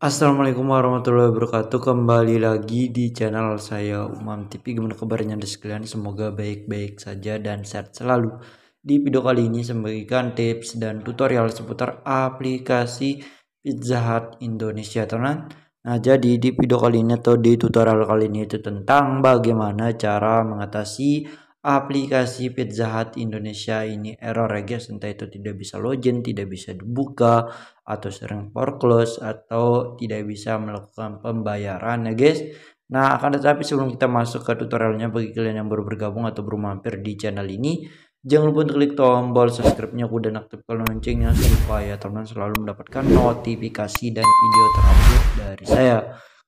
Assalamualaikum warahmatullahi wabarakatuh Kembali lagi di channel saya Umam TV Gimana kabarnya anda sekalian Semoga baik-baik saja dan sehat selalu Di video kali ini saya memberikan tips dan tutorial seputar aplikasi Pizza Hut Indonesia teman Nah jadi di video kali ini atau di tutorial kali ini itu tentang bagaimana cara mengatasi aplikasi Pizza Hut Indonesia ini error ya guys entah itu tidak bisa login tidak bisa dibuka atau sering foreclose atau tidak bisa melakukan pembayaran ya guys nah akan tetapi sebelum kita masuk ke tutorialnya bagi kalian yang baru bergabung atau baru mampir di channel ini jangan lupa untuk klik tombol subscribe-nya dan aktifkan loncengnya supaya teman-teman selalu mendapatkan notifikasi dan video terupdate dari saya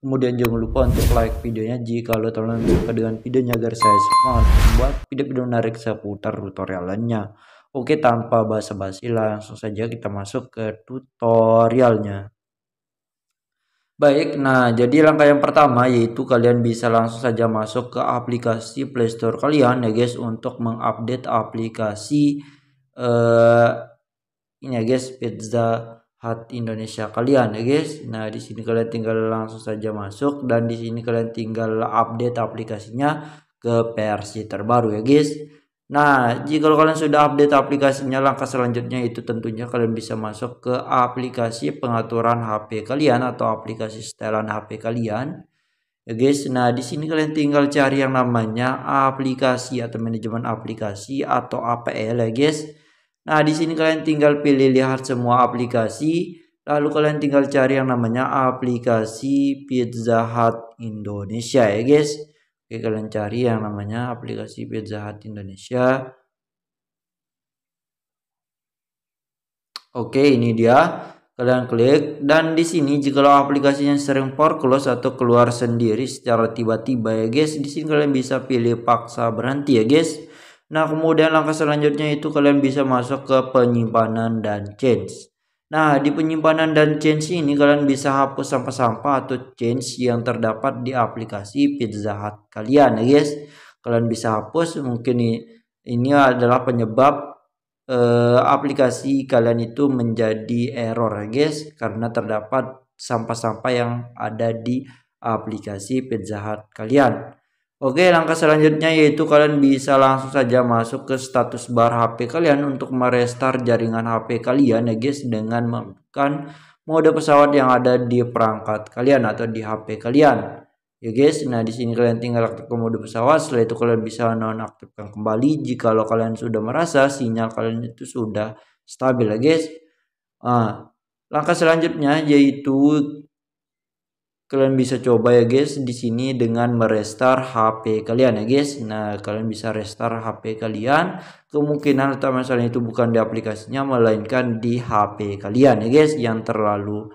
Kemudian jangan lupa untuk like videonya jika lo terlalu suka dengan videonya agar saya semangat membuat video-video menarik seputar tutorial lainnya. Oke tanpa basa-basi langsung saja kita masuk ke tutorialnya. Baik, nah jadi langkah yang pertama yaitu kalian bisa langsung saja masuk ke aplikasi Playstore kalian ya guys untuk mengupdate aplikasi uh, ini ya guys pizza hati Indonesia kalian ya guys. Nah, di sini kalian tinggal langsung saja masuk dan di sini kalian tinggal update aplikasinya ke versi terbaru ya guys. Nah, jika kalian sudah update aplikasinya, langkah selanjutnya itu tentunya kalian bisa masuk ke aplikasi pengaturan HP kalian atau aplikasi setelan HP kalian. Ya guys, nah di sini kalian tinggal cari yang namanya aplikasi atau manajemen aplikasi atau APL ya guys. Nah, di sini kalian tinggal pilih lihat semua aplikasi, lalu kalian tinggal cari yang namanya aplikasi Pizza Hut Indonesia ya, guys. Oke, kalian cari yang namanya aplikasi Pizza Hut Indonesia. Oke, ini dia. Kalian klik dan di sini jika aplikasinya sering power close atau keluar sendiri secara tiba-tiba ya guys, di sini kalian bisa pilih paksa berhenti ya guys. Nah, kemudian langkah selanjutnya itu kalian bisa masuk ke penyimpanan dan change. Nah, di penyimpanan dan change ini kalian bisa hapus sampah-sampah atau change yang terdapat di aplikasi Pizza Hut kalian ya guys. Kalian bisa hapus mungkin ini ini adalah penyebab eh, aplikasi kalian itu menjadi error ya guys karena terdapat sampah-sampah yang ada di aplikasi Pizza Hut kalian. Oke, langkah selanjutnya yaitu kalian bisa langsung saja masuk ke status bar HP kalian untuk merestart jaringan HP kalian ya guys dengan menekan mode pesawat yang ada di perangkat kalian atau di HP kalian. Ya guys, nah di sini kalian tinggal aktifkan mode pesawat, setelah itu kalian bisa nonaktifkan kembali jika kalian sudah merasa sinyal kalian itu sudah stabil ya guys. Nah, langkah selanjutnya yaitu kalian bisa coba ya guys di sini dengan merestart HP kalian ya guys. Nah, kalian bisa restart HP kalian. Kemungkinan utama misalnya itu bukan di aplikasinya melainkan di HP kalian ya guys yang terlalu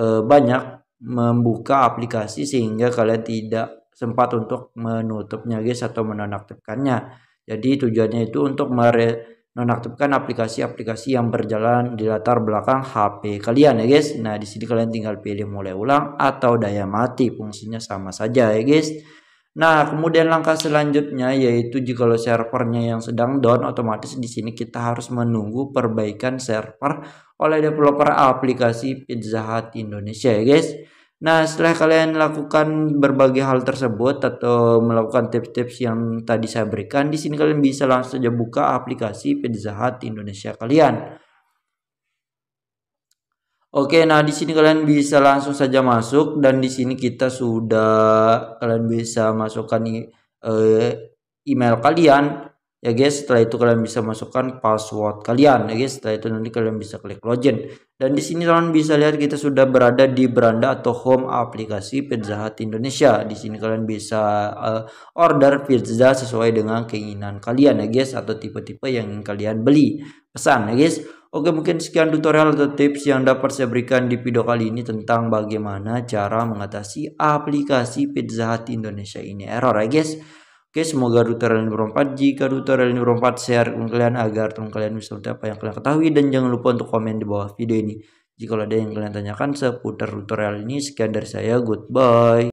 eh, banyak membuka aplikasi sehingga kalian tidak sempat untuk menutupnya guys atau menonaktifkannya. Jadi tujuannya itu untuk mere nonaktifkan nah, aplikasi-aplikasi yang berjalan di latar belakang HP kalian ya guys. Nah, di sini kalian tinggal pilih mulai ulang atau daya mati, fungsinya sama saja ya guys. Nah, kemudian langkah selanjutnya yaitu jika lo servernya yang sedang down, otomatis di sini kita harus menunggu perbaikan server oleh developer aplikasi Pizza Hut Indonesia ya guys. Nah, setelah kalian lakukan berbagai hal tersebut atau melakukan tips-tips yang tadi saya berikan, di sini kalian bisa langsung saja buka aplikasi Pizza Hut Indonesia kalian. Oke, nah di sini kalian bisa langsung saja masuk dan di sini kita sudah kalian bisa masukkan eh, email kalian ya guys setelah itu kalian bisa masukkan password kalian ya guys setelah itu nanti kalian bisa klik login dan di sini kalian bisa lihat kita sudah berada di beranda atau home aplikasi Pizza Hut Indonesia di sini kalian bisa uh, order pizza sesuai dengan keinginan kalian ya guys atau tipe-tipe yang kalian beli pesan ya guys Oke mungkin sekian tutorial atau tips yang dapat saya berikan di video kali ini tentang bagaimana cara mengatasi aplikasi Pizza Hut Indonesia ini error ya guys Oke, semoga tutorial ini nomor 4. Jika rute rel share ke kalian agar teman kalian bisa tahu apa yang kalian ketahui. Dan jangan lupa untuk komen di bawah video ini. Jika ada yang kalian tanyakan seputar tutorial ini, sekian dari saya. Goodbye.